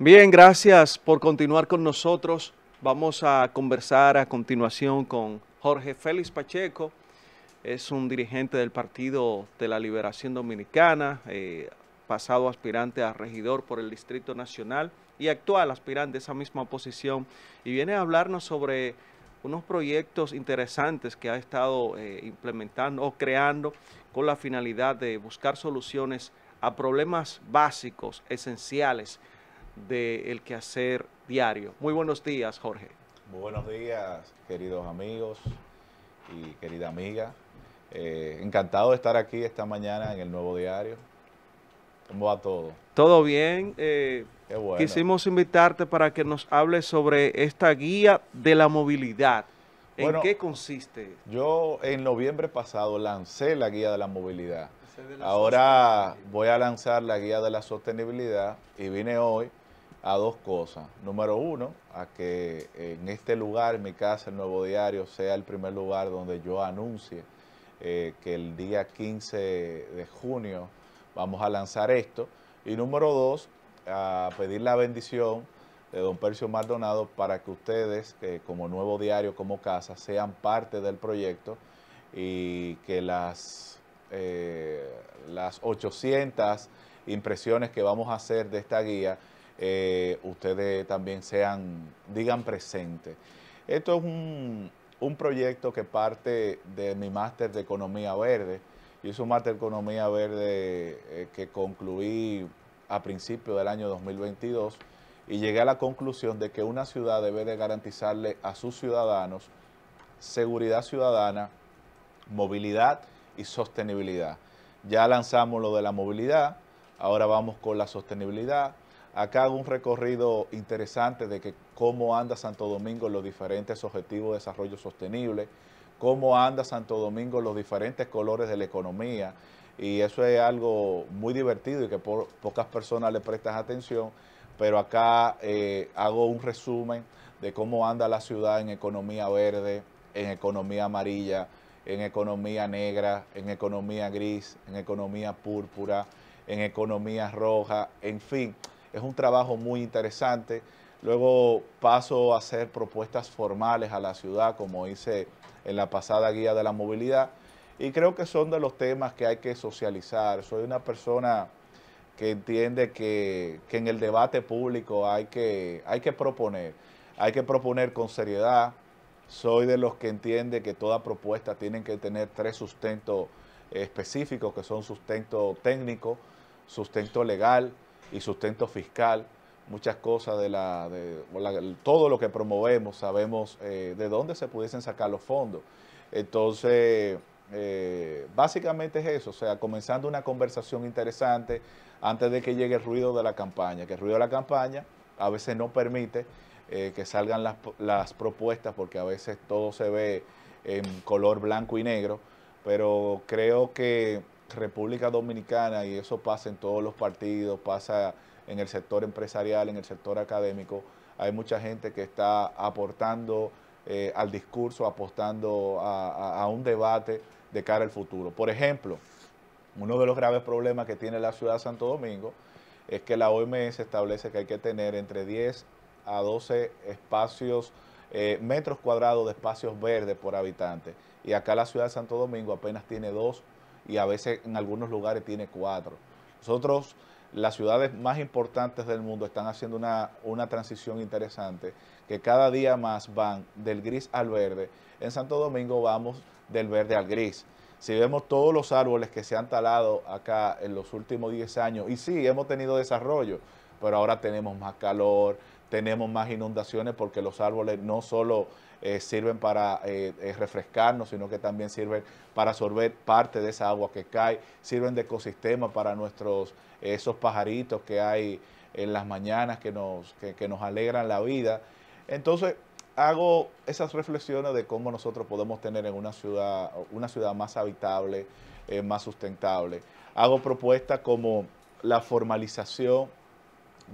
Bien, gracias por continuar con nosotros. Vamos a conversar a continuación con Jorge Félix Pacheco. Es un dirigente del Partido de la Liberación Dominicana, eh, pasado aspirante a regidor por el Distrito Nacional y actual aspirante de esa misma posición. Y viene a hablarnos sobre unos proyectos interesantes que ha estado eh, implementando o creando con la finalidad de buscar soluciones a problemas básicos, esenciales, del que quehacer diario. Muy buenos días, Jorge. Muy buenos días, queridos amigos y querida amiga. Eh, encantado de estar aquí esta mañana en el nuevo diario. ¿Cómo va todo? Todo bien. Eh, quisimos invitarte para que nos hables sobre esta guía de la movilidad. ¿En qué consiste? Yo en noviembre pasado lancé la guía de la movilidad. Ahora voy a lanzar la guía de la sostenibilidad y vine hoy a dos cosas. Número uno, a que en este lugar, en mi casa, el Nuevo Diario, sea el primer lugar donde yo anuncie eh, que el día 15 de junio vamos a lanzar esto. Y número dos, a pedir la bendición de don Percio Maldonado para que ustedes, como Nuevo Diario, como casa, sean parte del proyecto y que las, eh, las 800 impresiones que vamos a hacer de esta guía, eh, ustedes también sean, digan presente. Esto es un, proyecto que parte de mi máster de Economía Verde. Yo hice un máster de Economía Verde eh, que concluí a principios del año 2022 y llegué a la conclusión de que una ciudad debe de garantizarle a sus ciudadanos seguridad ciudadana, movilidad y sostenibilidad. Ya lanzamos lo de la movilidad, ahora vamos con la sostenibilidad, acá hago un recorrido interesante de que cómo anda Santo Domingo en los diferentes objetivos de desarrollo sostenible, cómo anda Santo Domingo en los diferentes colores de la economía. Y eso es algo muy divertido y que pocas personas le prestan atención, pero acá eh, hago un resumen de cómo anda la ciudad en economía verde, en economía amarilla, en economía negra, en economía gris, en economía púrpura, en economía roja, en fin es un trabajo muy interesante. Luego paso a hacer propuestas formales a la ciudad, como hice en la pasada guía de la movilidad. Y creo que son de los temas que hay que socializar. Soy una persona que entiende que, en el debate público hay que, hay que proponer. Hay que proponer con seriedad. Soy de los que entiende que toda propuesta tiene que tener tres sustentos específicos, que son sustento técnico, sustento legal y sustento fiscal, muchas cosas de la, todo lo que promovemos, sabemos eh, de dónde se pudiesen sacar los fondos. Entonces, eh, básicamente es eso, o sea, comenzando una conversación interesante antes de que llegue el ruido de la campaña, que el ruido de la campaña a veces no permite eh, que salgan las, las propuestas porque a veces todo se ve en color blanco y negro, pero creo que República Dominicana, y eso pasa en todos los partidos, pasa en el sector empresarial, en el sector académico, hay mucha gente que está aportando eh, al discurso, apostando a, un debate de cara al futuro. Por ejemplo, uno de los graves problemas que tiene la ciudad de Santo Domingo es que la OMS establece que hay que tener entre 10 a 12 espacios, eh, metros cuadrados de espacios verdes por habitante. Y acá la ciudad de Santo Domingo apenas tiene dos y a veces en algunos lugares tiene cuatro. Nosotros, las ciudades más importantes del mundo están haciendo una, transición interesante, que cada día más van del gris al verde. En Santo Domingo vamos del verde al gris. Si vemos todos los árboles que se han talado acá en los últimos 10 años, y sí, hemos tenido desarrollo, pero ahora tenemos más calor, tenemos más inundaciones porque los árboles no solo eh, sirven para eh, eh, refrescarnos, sino que también sirven para absorber parte de esa agua que cae, sirven de ecosistema para nuestros, esos pajaritos que hay en las mañanas que nos, nos alegran la vida. Entonces, hago esas reflexiones de cómo nosotros podemos tener en una ciudad, una ciudad más habitable, más sustentable. Hago propuestas como la formalización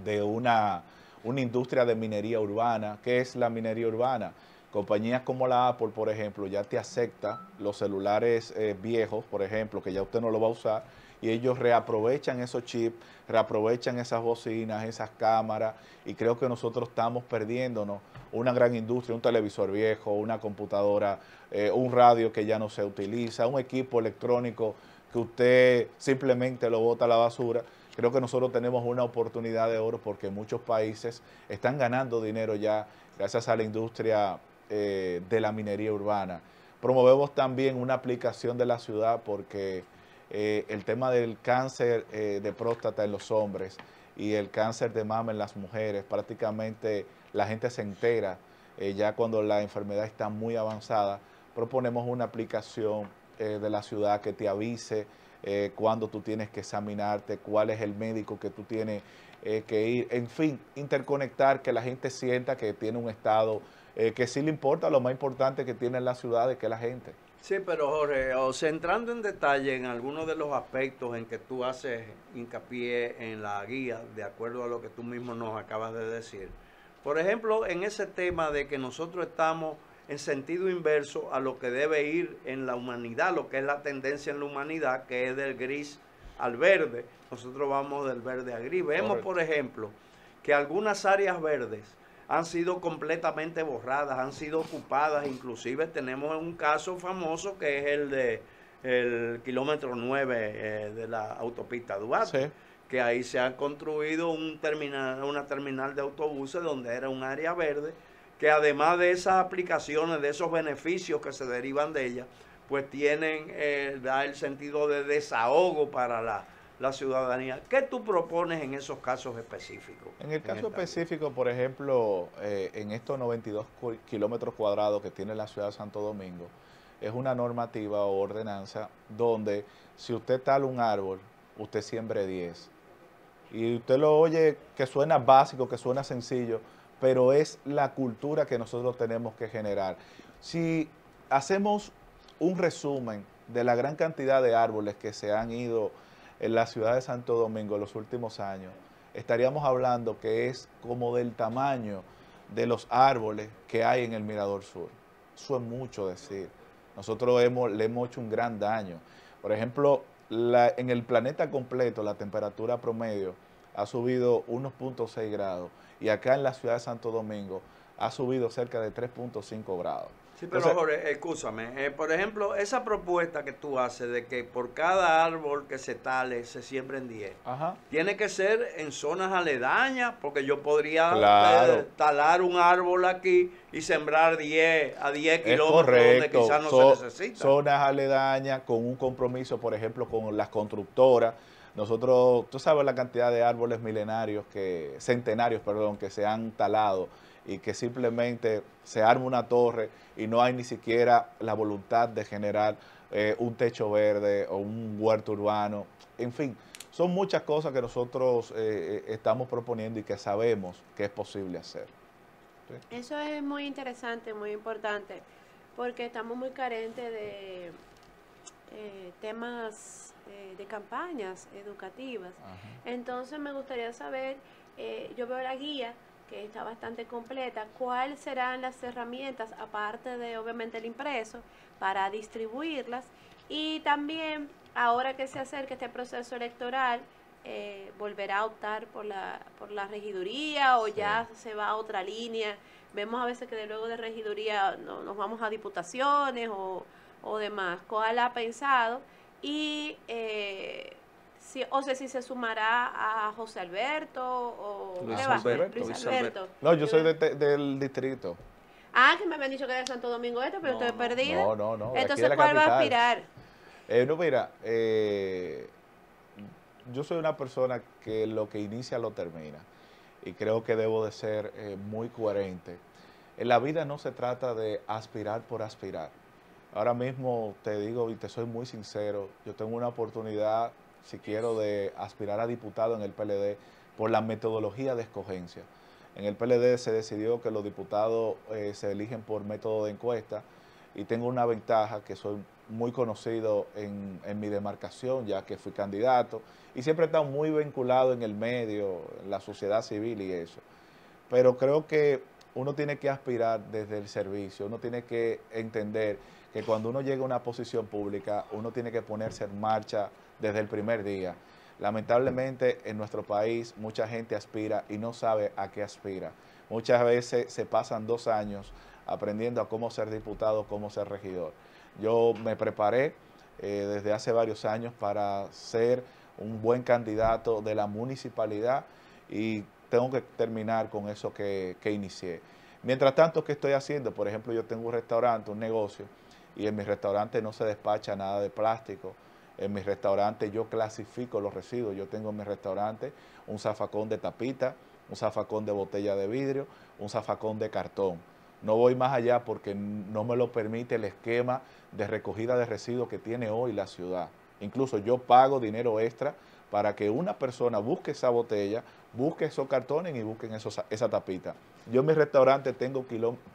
de una una industria de minería urbana. ¿Qué es la minería urbana? Compañías como la Apple, por ejemplo, ya te acepta los celulares eh, viejos, por ejemplo, que ya usted no lo va a usar, y ellos reaprovechan esos chips, reaprovechan esas bocinas, esas cámaras, y creo que nosotros estamos perdiéndonos una gran industria, un televisor viejo, una computadora, eh, un radio que ya no se utiliza, un equipo electrónico que usted simplemente lo bota a la basura. Creo que nosotros tenemos una oportunidad de oro porque muchos países están ganando dinero ya gracias a la industria eh, de la minería urbana. Promovemos también una aplicación de la ciudad porque eh, el tema del cáncer eh, de próstata en los hombres y el cáncer de mama en las mujeres, prácticamente la gente se entera ya cuando la enfermedad está muy avanzada. Proponemos una aplicación de la ciudad que te avise eh, tú tienes que examinarte, cuál es el médico que tú tienes eh, que ir, en fin, interconectar, que la gente sienta que tiene un estado eh, que sí le importa, lo más importante que tiene la ciudad es que la gente. Sí, pero Jorge, o en detalle en algunos de los aspectos en que tú haces hincapié en la guía, de acuerdo a lo que tú mismo nos acabas de decir. Por ejemplo, en ese tema de que nosotros estamos en sentido inverso a lo que debe ir en la humanidad, lo que es la tendencia en la humanidad, que es del gris al verde. Nosotros vamos del verde a gris. Vemos, por ejemplo, que algunas áreas verdes han sido completamente borradas, han sido ocupadas, inclusive tenemos un caso famoso que es el de el kilómetro 9 eh, de la autopista Duarte, que ahí se ha construido un terminal, una terminal de autobuses donde era un área verde, que además de esas aplicaciones, de esos beneficios que se derivan de ellas, pues tienen, eh, da el sentido de desahogo para la, ciudadanía. ¿Qué tú propones en esos casos específicos? En el caso específico, por ejemplo, eh, en estos 92 kilómetros cuadrados que tiene la ciudad de Santo Domingo, es una normativa o ordenanza donde si usted tal un árbol, usted siembre 10. Y usted lo oye que suena básico, que suena sencillo, pero es la cultura que nosotros tenemos que generar. Si hacemos un resumen de la gran cantidad de árboles que se han ido en la ciudad de Santo Domingo en los últimos años, estaríamos hablando que es como del tamaño de los árboles que hay en el Mirador Sur. Eso es mucho decir. Nosotros le hemos hecho un gran daño. Por ejemplo, en el planeta completo la temperatura promedio ha subido unos 1.6 grados y acá en la ciudad de Santo Domingo ha subido cerca de 3.5 grados. Sí, pero Jorge, escúchame, eh, por ejemplo, esa propuesta que tú haces de que por cada árbol que se tale se siembren 10, tiene que ser en zonas aledañas, porque yo podría eh, talar un árbol aquí y sembrar 10 a 10 kilómetros donde quizás no se necesita. Zonas aledañas con un compromiso, por ejemplo, con las constructoras nosotros, tú sabes la cantidad de árboles milenarios que, centenarios, perdón, que se han talado y que simplemente se arma una torre y no hay ni siquiera la voluntad de generar eh, un techo verde o un huerto urbano. En fin, son muchas cosas que nosotros eh, eh, estamos proponiendo y que sabemos que es posible hacer. Eso es muy interesante, muy importante, porque estamos muy carentes de eh, temas eh, de campañas educativas. Entonces me gustaría saber, eh, yo veo la guía que está bastante completa, cuáles serán las herramientas, aparte de obviamente el impreso, para distribuirlas y también ahora que se acerca este proceso electoral, volverá a optar por la, por la regiduría o ya se va a otra línea. Vemos a veces que de luego de regiduría nos vamos a diputaciones o, o demás. cuál ha pensado y eh, si, o sea, si se sumará a José Alberto o Luis, Alberto. Alberto. No, yo soy de, del distrito. Ah, que me habían dicho que era de Santo Domingo este, pero estoy perdido. No, no, no. Entonces, ¿cuál va a aspirar? Eh, no, mira, eh, yo soy una persona que lo que inicia lo termina. Y creo que debo de ser eh, muy coherente. En la vida no se trata de aspirar por aspirar. Ahora mismo te digo y te soy muy sincero, yo tengo una oportunidad, si quiero, de aspirar a diputado en el PLD por la metodología de escogencia. En el PLD se decidió que los diputados eh, se eligen por método de encuesta y tengo una ventaja que soy muy conocido en, en mi demarcación, ya que fui candidato y siempre he estado muy vinculado en el medio, en la sociedad civil y eso. Pero creo que uno tiene que aspirar desde el servicio, uno tiene que entender que cuando uno llega a una posición pública, uno tiene que ponerse en marcha desde el primer día. Lamentablemente en nuestro país mucha gente aspira y no sabe a qué aspira. Muchas veces se pasan dos años aprendiendo a cómo ser diputado, cómo ser regidor. Yo me preparé eh, desde hace varios años para ser un buen candidato de la municipalidad y tengo que terminar con eso que, inicié. Mientras tanto, ¿qué estoy haciendo? Por ejemplo, yo tengo un restaurante, un negocio, y en mi restaurante no se despacha nada de plástico. En mi restaurante yo clasifico los residuos. Yo tengo en mi restaurante un zafacón de tapita, un zafacón de botella de vidrio, un zafacón de cartón. No voy más allá porque no me lo permite el esquema de recogida de residuos que tiene hoy la ciudad. Incluso yo pago dinero extra para que una persona busque esa botella, busque esos cartones y busquen esa tapita. Yo en mi restaurante tengo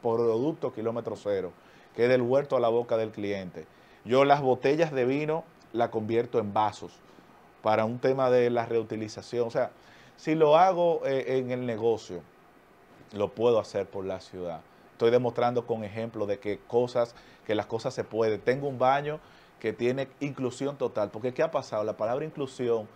producto kilómetro cero, que es del huerto a la boca del cliente. Yo las botellas de vino las convierto en vasos para un tema de la reutilización. O sea, si lo hago eh, en el negocio, lo puedo hacer por la ciudad. Estoy demostrando con ejemplo de que cosas, que las cosas se pueden. Tengo un baño que tiene inclusión total, porque ¿qué ha pasado? La palabra inclusión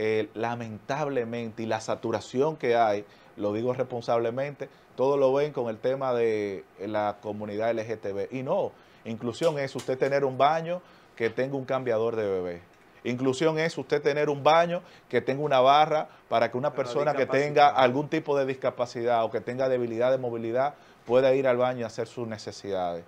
eh, lamentablemente, y la saturación que hay, lo digo responsablemente, todo lo ven con el tema de la comunidad LGTB. Y no, inclusión es usted tener un baño que tenga un cambiador de bebé. Inclusión es usted tener un baño que tenga una barra para que una persona que tenga algún tipo de discapacidad o que tenga debilidad de movilidad pueda ir al baño y hacer sus necesidades.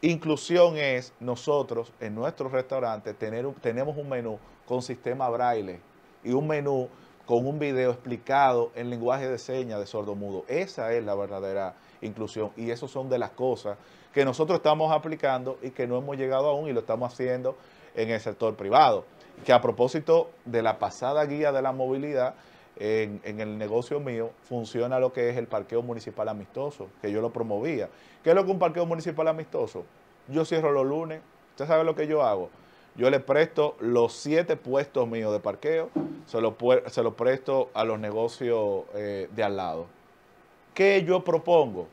Inclusión es nosotros en nuestro restaurante, tener, tenemos un menú con sistema braille y un menú con un video explicado en lenguaje de señas de sordo mudo. Esa es la verdadera inclusión y eso son de las cosas que nosotros estamos aplicando y que no hemos llegado aún y lo estamos haciendo en el sector privado. Que a propósito de la pasada guía de la movilidad, en, el negocio mío funciona lo que es el parqueo municipal amistoso, que yo lo promovía. ¿Qué es lo que un parqueo municipal amistoso? Yo cierro los lunes. Usted sabe lo que yo hago yo le presto los siete puestos míos de parqueo, se los se lo presto a los negocios eh, de al lado. ¿Qué yo propongo?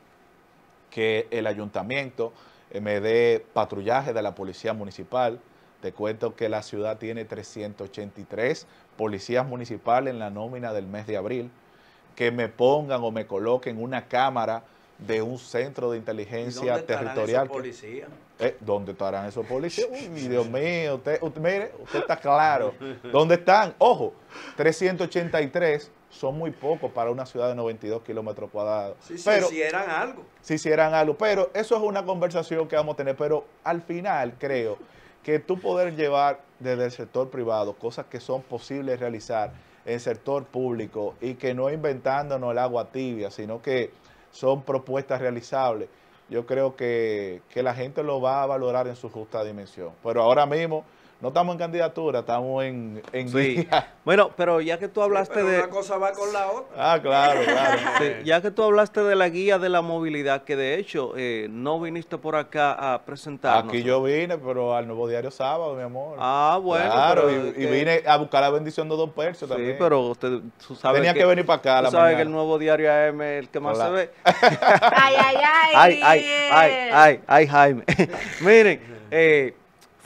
Que el ayuntamiento eh, me dé patrullaje de la policía municipal. Te cuento que la ciudad tiene 383 policías municipales en la nómina del mes de abril. Que me pongan o me coloquen una cámara de un centro de inteligencia territorial. Eh, ¿Dónde estarán esos policías? Dios mío, usted, mire, usted está claro. ¿Dónde están? Ojo, 383 son muy pocos para una ciudad de 92 kilómetros cuadrados. si hicieran algo. Si hicieran algo, pero eso es una conversación que vamos a tener, pero al final creo que tú poder llevar desde el sector privado cosas que son posibles realizar en el sector público y que no inventándonos el agua tibia, sino que son propuestas realizables yo creo que, que la gente lo va a valorar en su justa dimensión. Pero ahora mismo no estamos en candidatura, estamos en, en Bueno, pero ya que tú hablaste de... Una cosa va con la otra. Ah, claro, claro. ya que tú hablaste de la guía de la movilidad, que de hecho eh, no viniste por acá a presentarnos. Aquí yo vine, pero al Nuevo Diario Sábado, mi amor. Ah, bueno. Claro, y, vine a buscar la bendición de Don Percio también. Sí, pero usted tú sabes Tenía que, venir para acá la tú sabes que el Nuevo Diario AM es el que más se ve. ay, ay, ay. Ay, ay, ay, ay, ay, Jaime. Miren, eh,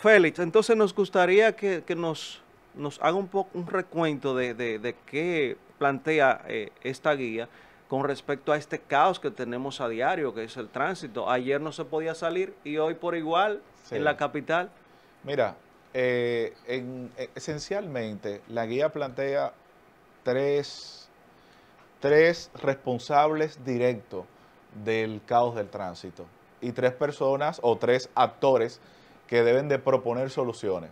Félix, entonces nos gustaría que, nos, nos haga un poco un recuento de, qué plantea eh, esta guía con respecto a este caos que tenemos a diario, que es el tránsito. Ayer no se podía salir y hoy por igual en la capital. Mira, eh, en, eh, esencialmente la guía plantea tres, tres responsables directos del caos del tránsito y tres personas o tres actores que deben de proponer soluciones.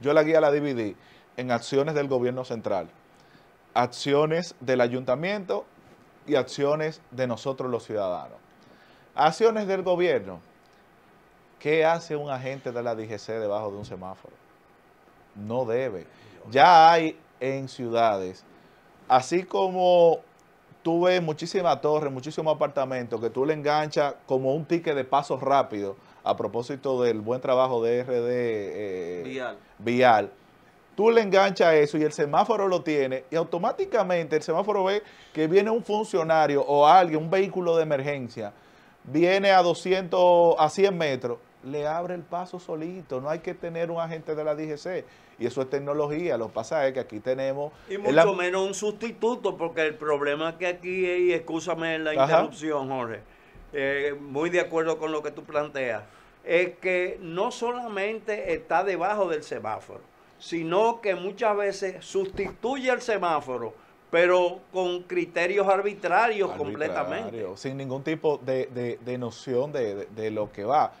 Yo la guía la dividí en acciones del gobierno central, acciones del ayuntamiento y acciones de nosotros los ciudadanos. Acciones del gobierno. ¿Qué hace un agente de la DGC debajo de un semáforo? No debe. Ya hay en ciudades, así como tú ves muchísimas torres, muchísimos apartamentos que tú le enganchas como un ticket de pasos rápido a propósito del buen trabajo de RD eh, Vial. Tú le enganchas eso y el semáforo lo tiene y automáticamente el semáforo ve que viene un funcionario o alguien, un vehículo de emergencia, viene a 200, a 100 metros, le abre el paso solito. No hay que tener un agente de la DGC. Y eso es tecnología. Lo que pasa es que aquí tenemos... Y mucho menos un sustituto porque el problema que aquí, y escúchame la interrupción, Jorge eh, muy de acuerdo con lo que tú planteas, es que no solamente está debajo del semáforo, sino que muchas veces sustituye el semáforo, pero con criterios arbitrarios completamente. Sin ningún tipo de, de, noción de, de lo que va.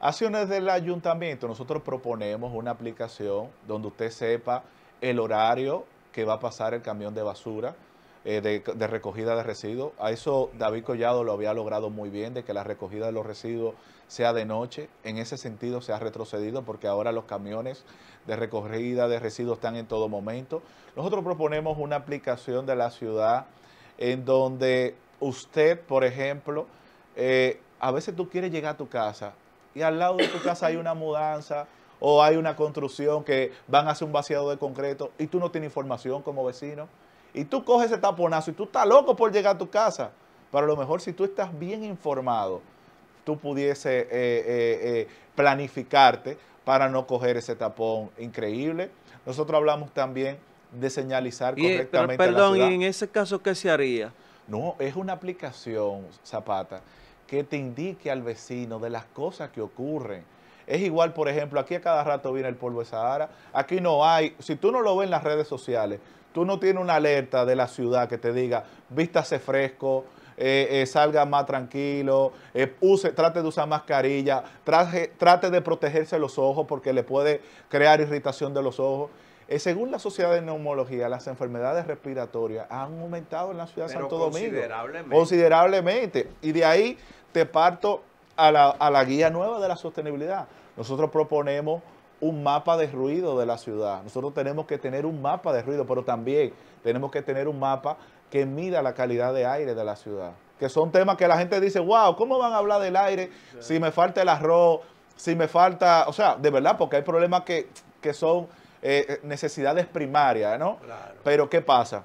Acciones del ayuntamiento, nosotros proponemos una aplicación donde usted sepa el horario que va a pasar el camión de basura, eh, de, recogida de residuos. A eso David Collado lo había logrado muy bien, de que la recogida de los residuos sea de noche. En ese sentido se ha retrocedido porque ahora los camiones de recogida de residuos están en todo momento. Nosotros proponemos una aplicación de la ciudad en donde usted, por ejemplo, eh, a veces tú quieres llegar a tu casa y al lado de tu casa hay una mudanza o hay una construcción que van a hacer un vaciado de concreto y tú no tienes información como vecino y tú coges ese taponazo y tú estás loco por llegar a tu casa. Pero a lo mejor si tú estás bien informado, tú pudiese eh, eh, eh, planificarte para no coger ese tapón increíble. Nosotros hablamos también de señalizar correctamente. Pero, perdón, ¿y en ese caso qué se haría? No, es una aplicación, Zapata, que te indique al vecino de las cosas que ocurren. Es igual, por ejemplo, aquí a cada rato viene el polvo de Sahara. Aquí no hay, si tú no lo ves en las redes sociales, Tú no tienes una alerta de la ciudad que te diga, vístase fresco, eh, eh, salga más tranquilo, eh, trate de usar mascarilla, trate de protegerse los ojos porque le puede crear irritación de los ojos. según la Sociedad de Neumología, las enfermedades respiratorias han aumentado en la ciudad de Santo Domingo. Considerablemente. Y de ahí te parto a la, a la guía nueva de la sostenibilidad. Nosotros proponemos un mapa de ruido de la ciudad. Nosotros tenemos que tener un mapa de ruido, pero también tenemos que tener un mapa que mida la calidad de aire de la ciudad. Que son temas que la gente dice, wow, ¿cómo van a hablar del aire si me falta el arroz, si me falta, o sea, de verdad, porque hay problemas que, son eh, eh, necesidades primarias, ¿no? Pero ¿qué pasa?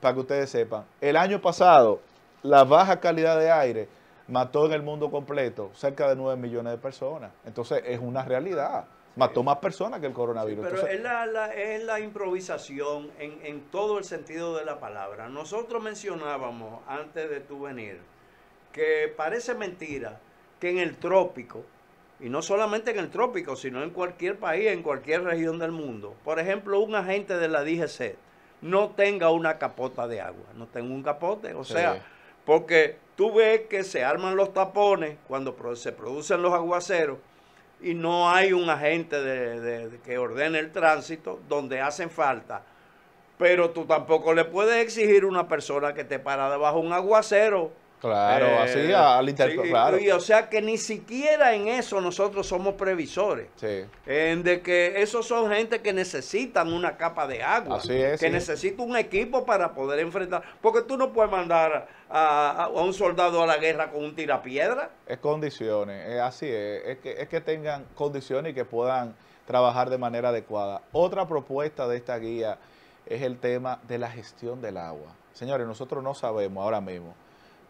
Para que ustedes sepan, el año pasado la baja calidad de aire mató en el mundo completo cerca de 9 millones de personas. Entonces es una realidad mató más personas que el coronavirus. pero es, la, es, la, improvisación en, en, todo el sentido de la palabra. Nosotros mencionábamos antes de tu venir que parece mentira que en el trópico, y no solamente en el trópico, sino en cualquier país, en cualquier región del mundo, por ejemplo, un agente de la DGC no tenga una capota de agua, no tenga un capote, o sea, porque tú ves que se arman los tapones cuando se producen los aguaceros y no hay un agente de, que ordene el tránsito donde hacen falta. Pero tú tampoco le puedes exigir a una persona que te para debajo un aguacero Claro, así eh, al intercambio. o sea que ni siquiera en eso nosotros somos previsores. Sí. En de que esos son gente que necesitan una capa de agua. Así es, que necesita un equipo para poder enfrentar. Porque tú no puedes mandar a, un soldado a la guerra con un tirapiedra. Es condiciones, así es. es que tengan condiciones y que puedan trabajar de manera adecuada. Otra propuesta de esta guía es el tema de la gestión del agua. Señores, nosotros no sabemos ahora mismo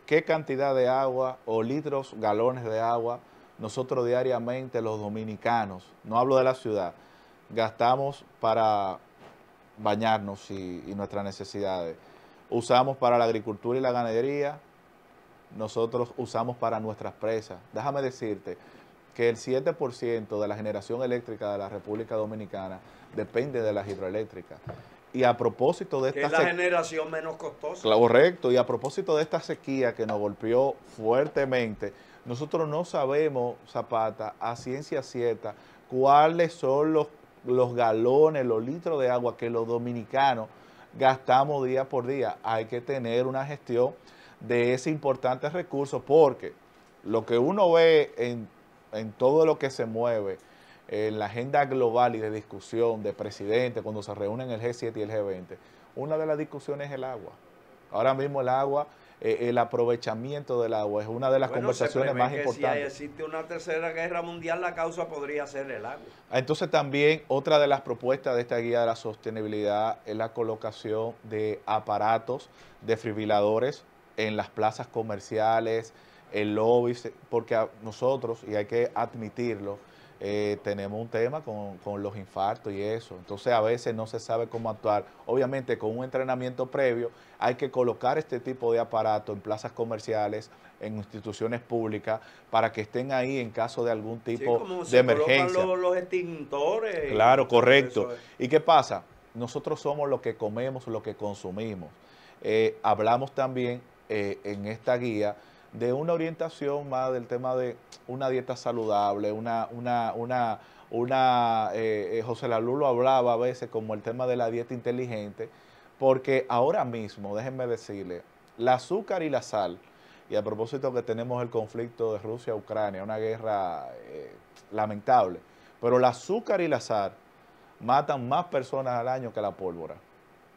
qué cantidad de agua o litros, galones de agua nosotros diariamente los dominicanos, no hablo de la ciudad, gastamos para bañarnos y, nuestras necesidades. Usamos para la agricultura y la ganadería, nosotros usamos para nuestras presas. Déjame decirte que el 7% de la generación eléctrica de la República Dominicana depende de la hidroeléctrica. Y a propósito de esta es la generación menos costosa. Correcto, y a propósito de esta sequía que nos golpeó fuertemente, nosotros no sabemos, Zapata, a ciencia cierta, cuáles son los, los galones, los litros de agua que los dominicanos gastamos día por día. Hay que tener una gestión de ese importante recurso porque lo que uno ve en, en todo lo que se mueve, en la agenda global y de discusión de presidente cuando se reúnen el G7 y el G20, una de las discusiones es el agua. Ahora mismo el agua, eh, el aprovechamiento del agua es una de las conversaciones más importantes. Si existe una tercera guerra mundial, la causa podría ser el agua. Ah, entonces también otra de las propuestas de esta guía de la sostenibilidad es la colocación de aparatos de desfibriladores en las plazas comerciales, en lobbies, porque nosotros, y hay que admitirlo, eh, tenemos un tema con, los infartos y eso. Entonces a veces no se sabe cómo actuar. Obviamente con un entrenamiento previo hay que colocar este tipo de aparato en plazas comerciales, en instituciones públicas, para que estén ahí en caso de algún tipo como de se emergencia. Los, extintores. Claro, correcto. Eh. ¿Y qué pasa? Nosotros somos lo que comemos, lo que consumimos. Eh, hablamos también en esta guía de una orientación más del tema de una dieta saludable, una, una, una, una eh, eh, José Lalulo lo hablaba a veces como el tema de la dieta inteligente, porque ahora mismo, déjenme decirle, el azúcar y la sal, y a propósito que tenemos el conflicto de Rusia-Ucrania, una guerra eh, lamentable, pero el azúcar y la sal matan más personas al año que la pólvora.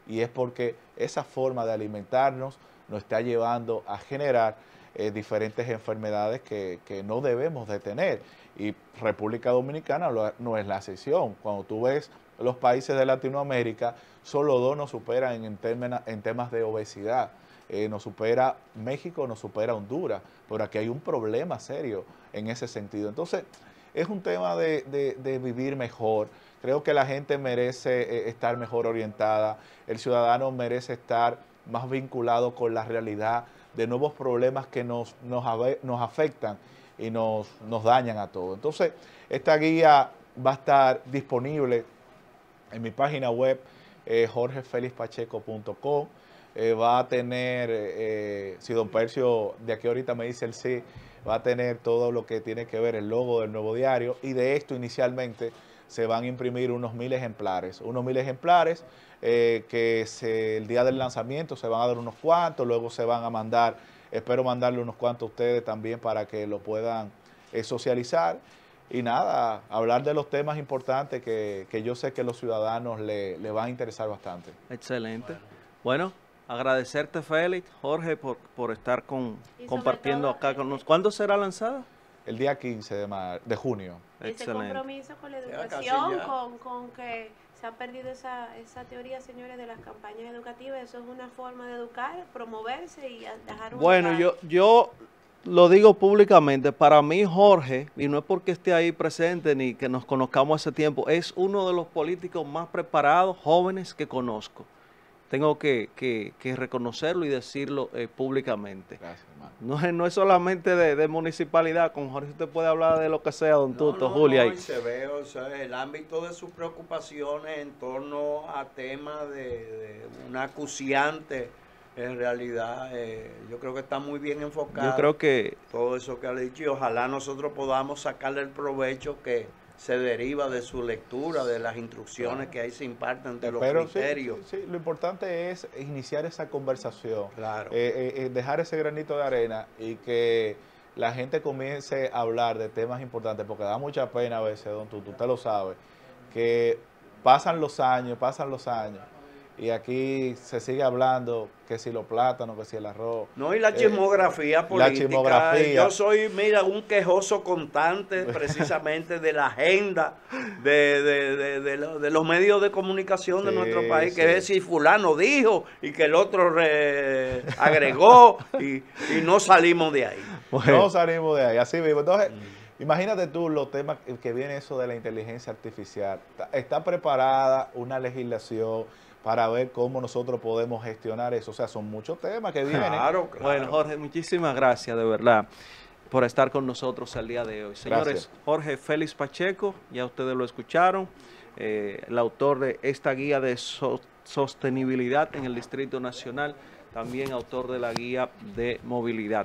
Y es porque esa forma de alimentarnos nos está llevando a generar eh, diferentes enfermedades que, no debemos de tener. Y República Dominicana no es la excepción. Cuando tú ves los países de Latinoamérica, solo dos nos superan en, términos en temas de obesidad. Eh, nos supera México, nos supera Honduras, pero aquí hay un problema serio en ese sentido. Entonces, es un tema de, vivir mejor. Creo que la gente merece eh, estar mejor orientada, el ciudadano merece estar más vinculado con la realidad de nuevos problemas que nos, nos, afectan y nos, dañan a todos. Entonces, esta guía va a estar disponible en mi página web, eh, eh va a tener, eh, eh, si don Percio de aquí ahorita me dice el sí, va a tener todo lo que tiene que ver el logo del nuevo diario y de esto inicialmente se van a imprimir unos mil ejemplares. Unos mil ejemplares eh, que el día del lanzamiento se van a dar unos cuantos, luego se van a mandar, espero mandarle unos cuantos a ustedes también para que lo puedan eh, socializar. Y nada, hablar de los temas importantes que, yo sé que los ciudadanos le, le van a interesar bastante. Excelente. bueno, agradecerte Félix, Jorge, por, estar con, compartiendo acá con nosotros. ¿Cuándo será lanzada? el día 15 de, mar, de junio. Ese compromiso con la educación, con, con, que se ha perdido esa, esa teoría, señores, de las campañas educativas. Eso es una forma de educar, promoverse y dejar un Bueno, yo, yo lo digo públicamente. Para mí, Jorge, y no es porque esté ahí presente ni que nos conozcamos hace tiempo, es uno de los políticos más preparados, jóvenes que conozco tengo que, que, reconocerlo y decirlo eh, públicamente. Gracias, no, no, es solamente de, municipalidad, con Jorge usted puede hablar de lo que sea, don Tuto, Julia. Y se ve, o el ámbito de sus preocupaciones en torno a temas de, de una acuciante en realidad eh, yo creo que está muy bien enfocado. Yo creo que todo eso que ha dicho y ojalá nosotros podamos sacarle el provecho que se deriva de su lectura, de las instrucciones que ahí se imparten, de los Pero criterios. Sí, lo importante es iniciar esa conversación, eh, eh, eh, dejar ese granito de arena y que la gente comience a hablar de temas importantes, porque da mucha pena a veces, don Tutu, usted lo sabe que pasan los años, pasan los años, y aquí se sigue hablando que si los plátanos, que si el arroz. No, y la eh, chismografía política. Yo soy, mira, un quejoso constante precisamente de la agenda de, de, los medios de comunicación de nuestro país, que es si fulano dijo y que el otro agregó y, no salimos de ahí. no salimos de ahí, así vivo Entonces, mm. imagínate tú los temas que viene eso de la inteligencia artificial. está preparada una legislación para ver cómo nosotros podemos gestionar eso. O sea, son muchos temas que vienen. Bueno, Jorge, muchísimas gracias, de verdad por estar con nosotros el día de hoy. Señores, Jorge Félix Pacheco, ya ustedes lo escucharon, eh, el autor de esta guía de sostenibilidad en el Distrito Nacional, también autor de la guía de movilidad.